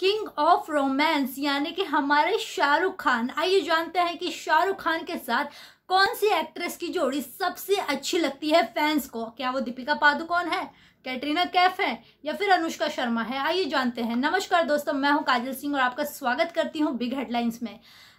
king of romance यानी कि हमारे शाहरुख खान आइए जानते हैं कि शाहरुख खान के साथ कौन सी एक्ट्रेस की जोड़ी सबसे अच्छी लगती है फैंस को क्या वो दीपिका पादुकोण है कैटरीना कैफ है या फिर अनुष्का शर्मा है आइए जानते हैं नमस्कार दोस्तों मैं हूं काजल सिंह और आपका स्वागत करती हूं बिग हेडलाइंस में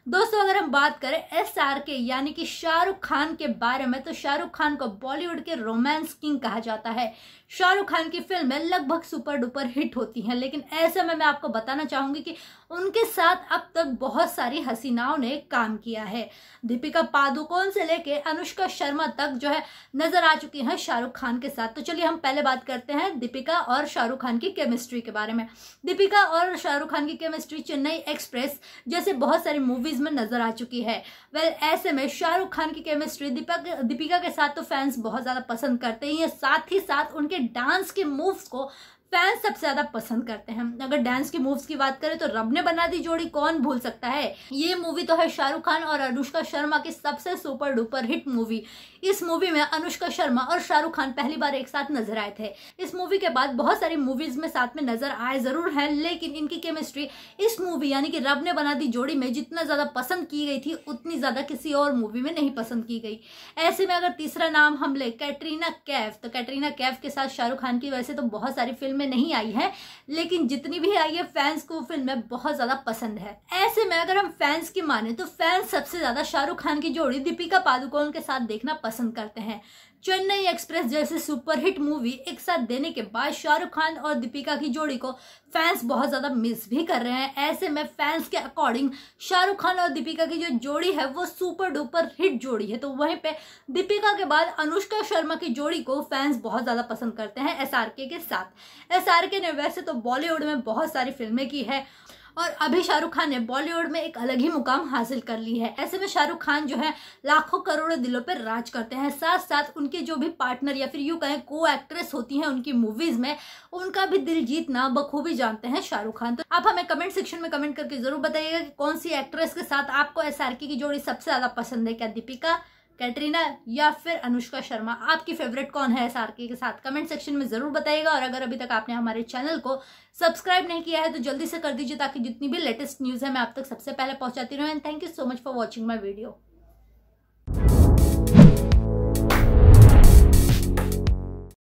दोस्तों अगर हम बात करें एस आर के यानी कि शाहरुख खान के बारे में तो शाहरुख खान को बॉलीवुड के रोमांस किंग कहा जाता है शाहरुख खान की फिल्में लगभग सुपर डुपर हिट होती हैं लेकिन ऐसे में मैं आपको बताना चाहूंगी कि उनके साथ अब तक बहुत सारी हसीनाओं ने काम किया है दीपिका पादुकोण से लेके अनुष्का शर्मा तक जो है नजर आ चुकी हैं शाहरुख खान के साथ तो चलिए हम पहले बात कर करते हैं दीपिका और शाहरुख खान की केमिस्ट्री के बारे में दीपिका और शाहरुख खान की केमिस्ट्री चेन्नई एक्सप्रेस जैसे बहुत सारी मूवीज़ में नज़र आ चुकी है वेल well, ऐसे में शाहरुख खान की केमिस्ट्री दीपक दीपिका के साथ तो फैंस बहुत ज़्यादा पसंद करते ही हैं साथ ही साथ उनके डांस के मूव्स को फैंस सबसे ज्यादा पसंद करते हैं अगर डांस के मूव्स की बात करें तो रब ने बना दी जोड़ी कौन भूल सकता है ये मूवी तो है शाहरुख खान और अनुष्का शर्मा की सबसे सुपर डुपर हिट मूवी इस मूवी में अनुष्का शर्मा और शाहरुख खान पहली बार एक साथ नजर आए थे इस मूवी के बाद बहुत सारी मूवीज में साथ में नजर आए जरूर है लेकिन इनकी केमिस्ट्री इस मूवी यानी कि रब ने बना दी जोड़ी में जितना ज्यादा पसंद की गई थी उतनी ज्यादा किसी और मूवी में नहीं पसंद की गई ऐसे में अगर तीसरा नाम हम ले कैटरीना कैफ तो कैटरीना कैफ के साथ शाहरुख खान की वैसे तो बहुत सारी फिल्म में नहीं आई है लेकिन जितनी भी आई है फैंस को फिल्म में बहुत ज़्यादा पसंद है ऐसे में अगर हम फैंस की माने तो फैंस सबसे ज़्यादा शाहरुख खान की जोड़ी दीपिका पादुकोण के साथ देखना पसंद करते हैं चेन्नई एक्सप्रेस जैसे सुपरहिट मूवी एक साथ देने के बाद शाहरुख खान और दीपिका की जोड़ी को फैंस बहुत ज़्यादा मिस भी कर रहे हैं ऐसे में फैंस के अकॉर्डिंग शाहरुख खान और दीपिका की जो जोड़ी है वो सुपर डुपर हिट जोड़ी है तो वहीं पे दीपिका के बाद अनुष्का शर्मा की जोड़ी को फैंस बहुत ज़्यादा पसंद करते हैं एस के साथ एस ने वैसे तो बॉलीवुड में बहुत सारी फिल्में की है और अभी शाहरुख खान ने बॉलीवुड में एक अलग ही मुकाम हासिल कर ली है ऐसे में शाहरुख खान जो है लाखों करोड़ों दिलों पर राज करते हैं साथ साथ उनके जो भी पार्टनर या फिर यू कहें को एक्ट्रेस होती हैं उनकी मूवीज में उनका भी दिल जीतना बखूबी जानते हैं शाहरुख खान तो आप हमें कमेंट सेक्शन में कमेंट करके जरूर बताइएगा कि कौन सी एक्ट्रेस के साथ आपको एस की जोड़ी सबसे ज्यादा पसंद है क्या दीपिका कैटरीना या फिर अनुष्का शर्मा आपकी फेवरेट कौन है सारके के साथ कमेंट सेक्शन में ज़रूर बताइएगा और अगर अभी तक आपने हमारे चैनल को सब्सक्राइब नहीं किया है तो जल्दी से कर दीजिए ताकि जितनी भी लेटेस्ट न्यूज़ है मैं आप तक सबसे पहले पहुंचाती रहूँ and thank you so much for watching my video